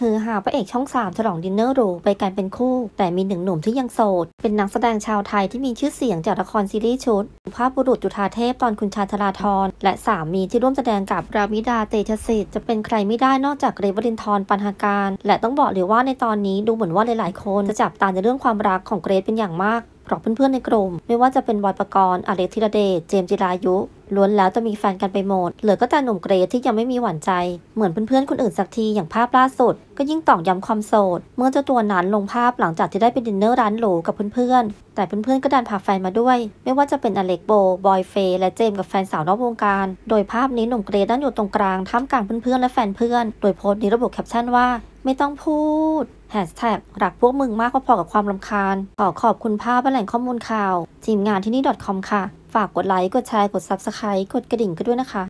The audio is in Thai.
ฮือฮาพระเอกช่องสามฉลองดินเนอร์หรูไปกันเป็นคู่ แต่มีหนึ่งหนุ่มที่ยังโสด เป็นนักแสดงชาวไทยที่มีชื่อเสียงจากละครซีรีส์ชุดภาพบุรุษจุธาเทพตอนคุณชาธราธรและสามีที่ร่วมแสดงกับรามิดาเตชสิทธิ์จะเป็นใครไม่ได้นอกจากเรวรินทร์ปันหาการ และต้องบอกเลยว่าในตอนนี้ดูเหมือนว่าหลายๆคนจะจับตาในเรื่องความรักของเกรซเป็นอย่างมากเพราะเพื่อนๆในกลุ่มไม่ว่าจะเป็นบอยปกรณ์อเล็กธิรเดชเจมจิรายุล้วนแล้วจะมีแฟนกันไปหมด เหลือก็แต่หนุ่มเกรซที่ยังไม่มีหวานใจ เหมือนเพื่อนๆ คนอื่นสักทีอย่างภาพล่าสุด ก็ยิ่งตอกย้ำความโสด เมื่อเจ้าตัวนั้นลงภาพหลังจากที่ได้ไปดินเนอร์ร้านหรูกับเพื่อนๆ แต่เพื่อนๆก็ดันพาแฟนมาด้วย ไม่ว่าจะเป็นอเล็กโบ บอยเฟย์ และเจมกับแฟนสาวนอกวงการ โดยภาพนี้หนุ่มเกรซนั่นอยู่ตรงกลางท่ามกลางเพื่อนๆ และแฟนเพื่อน โดยโพสต์นี้ระบุแคปชั่นว่าไม่ต้องพูดแฮชแท็กรักพวกมึงมากพอๆกับความลำคาญ ขอขอบคุณภาพแหล่งข้อมูลข่าวทีมงานที่นี่ .com ค่ะ ฝากกดไลค์กดแชร์กด Subscribe กดกระดิ่งกันด้วยนะคะ